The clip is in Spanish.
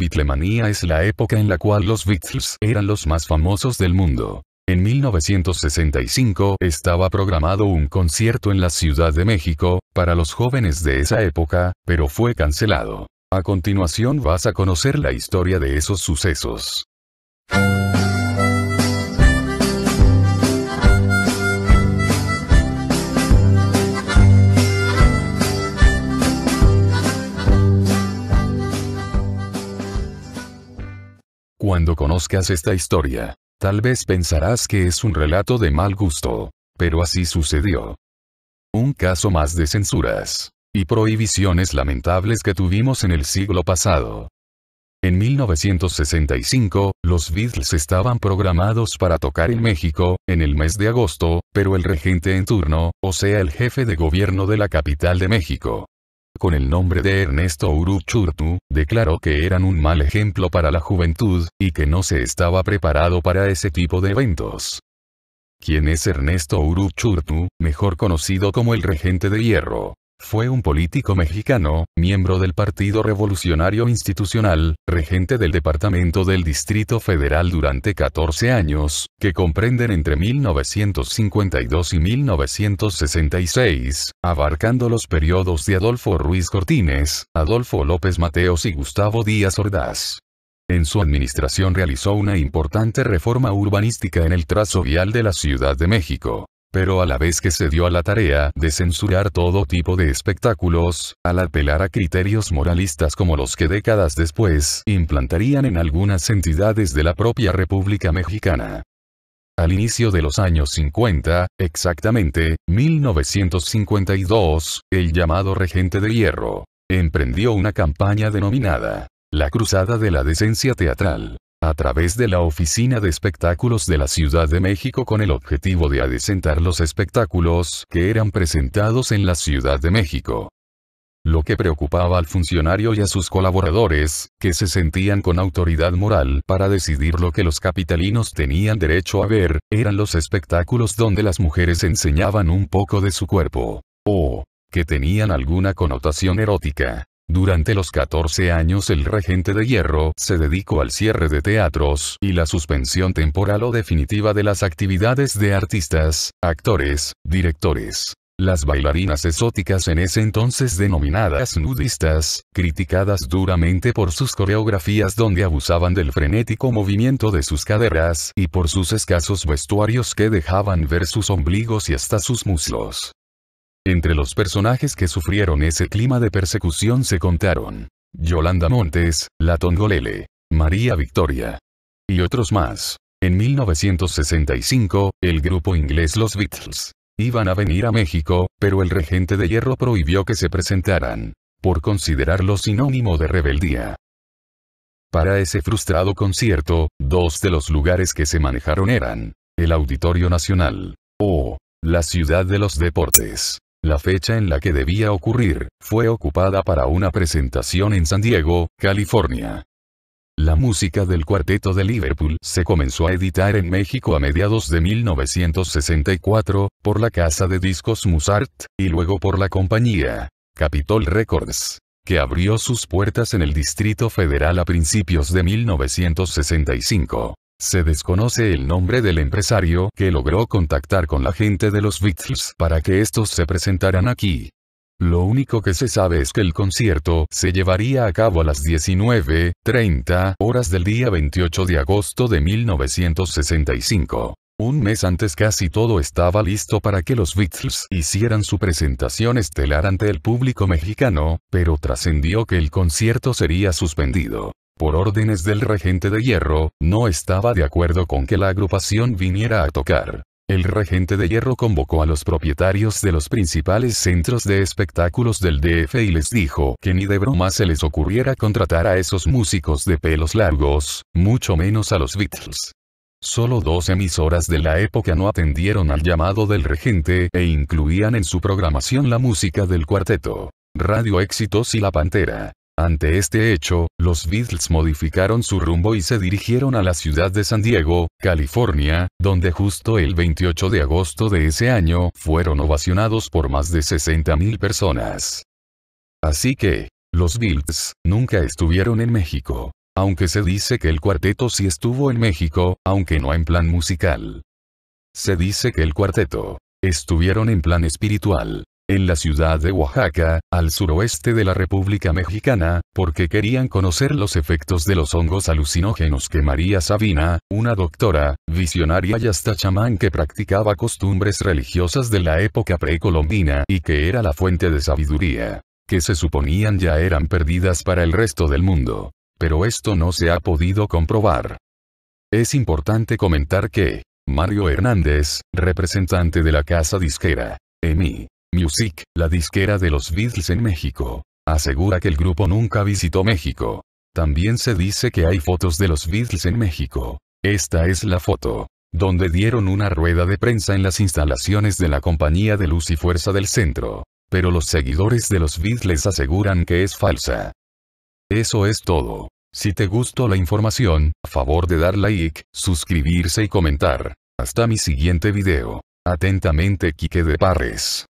bitlemanía es la época en la cual los Beatles eran los más famosos del mundo. En 1965 estaba programado un concierto en la Ciudad de México, para los jóvenes de esa época, pero fue cancelado. A continuación vas a conocer la historia de esos sucesos. Cuando conozcas esta historia, tal vez pensarás que es un relato de mal gusto, pero así sucedió. Un caso más de censuras y prohibiciones lamentables que tuvimos en el siglo pasado. En 1965, los Beatles estaban programados para tocar en México, en el mes de agosto, pero el regente en turno, o sea el jefe de gobierno de la capital de México, con el nombre de Ernesto Churtu, declaró que eran un mal ejemplo para la juventud, y que no se estaba preparado para ese tipo de eventos. ¿Quién es Ernesto Churtu, mejor conocido como el regente de hierro? Fue un político mexicano, miembro del Partido Revolucionario Institucional, regente del Departamento del Distrito Federal durante 14 años, que comprenden entre 1952 y 1966, abarcando los periodos de Adolfo Ruiz Cortines, Adolfo López Mateos y Gustavo Díaz Ordaz. En su administración realizó una importante reforma urbanística en el trazo vial de la Ciudad de México pero a la vez que se dio a la tarea de censurar todo tipo de espectáculos, al apelar a criterios moralistas como los que décadas después implantarían en algunas entidades de la propia República Mexicana. Al inicio de los años 50, exactamente, 1952, el llamado regente de hierro, emprendió una campaña denominada la Cruzada de la Decencia Teatral, a través de la Oficina de Espectáculos de la Ciudad de México con el objetivo de adecentar los espectáculos que eran presentados en la Ciudad de México. Lo que preocupaba al funcionario y a sus colaboradores, que se sentían con autoridad moral para decidir lo que los capitalinos tenían derecho a ver, eran los espectáculos donde las mujeres enseñaban un poco de su cuerpo. O, que tenían alguna connotación erótica. Durante los 14 años el regente de hierro se dedicó al cierre de teatros y la suspensión temporal o definitiva de las actividades de artistas, actores, directores. Las bailarinas exóticas en ese entonces denominadas nudistas, criticadas duramente por sus coreografías donde abusaban del frenético movimiento de sus caderas y por sus escasos vestuarios que dejaban ver sus ombligos y hasta sus muslos. Entre los personajes que sufrieron ese clima de persecución se contaron Yolanda Montes, La Tongolele, María Victoria y otros más. En 1965, el grupo inglés Los Beatles iban a venir a México, pero el regente de hierro prohibió que se presentaran, por considerarlo sinónimo de rebeldía. Para ese frustrado concierto, dos de los lugares que se manejaron eran el Auditorio Nacional o la Ciudad de los Deportes. La fecha en la que debía ocurrir, fue ocupada para una presentación en San Diego, California. La música del cuarteto de Liverpool se comenzó a editar en México a mediados de 1964, por la casa de discos Musart, y luego por la compañía Capitol Records, que abrió sus puertas en el Distrito Federal a principios de 1965. Se desconoce el nombre del empresario que logró contactar con la gente de los Beatles para que estos se presentaran aquí. Lo único que se sabe es que el concierto se llevaría a cabo a las 19.30 horas del día 28 de agosto de 1965. Un mes antes casi todo estaba listo para que los Beatles hicieran su presentación estelar ante el público mexicano, pero trascendió que el concierto sería suspendido por órdenes del regente de hierro, no estaba de acuerdo con que la agrupación viniera a tocar. El regente de hierro convocó a los propietarios de los principales centros de espectáculos del DF y les dijo que ni de broma se les ocurriera contratar a esos músicos de pelos largos, mucho menos a los Beatles. Solo dos emisoras de la época no atendieron al llamado del regente e incluían en su programación la música del cuarteto. Radio Éxitos y La Pantera. Ante este hecho, los Beatles modificaron su rumbo y se dirigieron a la ciudad de San Diego, California, donde justo el 28 de agosto de ese año fueron ovacionados por más de 60.000 personas. Así que, los Beatles nunca estuvieron en México. Aunque se dice que el cuarteto sí estuvo en México, aunque no en plan musical. Se dice que el cuarteto estuvieron en plan espiritual en la ciudad de Oaxaca, al suroeste de la República Mexicana, porque querían conocer los efectos de los hongos alucinógenos que María Sabina, una doctora, visionaria y hasta chamán que practicaba costumbres religiosas de la época precolombina y que era la fuente de sabiduría, que se suponían ya eran perdidas para el resto del mundo. Pero esto no se ha podido comprobar. Es importante comentar que, Mario Hernández, representante de la casa disquera, EMI, Music, la disquera de los Beatles en México, asegura que el grupo nunca visitó México. También se dice que hay fotos de los Beatles en México. Esta es la foto, donde dieron una rueda de prensa en las instalaciones de la Compañía de Luz y Fuerza del Centro. Pero los seguidores de los Beatles aseguran que es falsa. Eso es todo. Si te gustó la información, a favor de dar like, suscribirse y comentar. Hasta mi siguiente video. Atentamente Quique de Parres.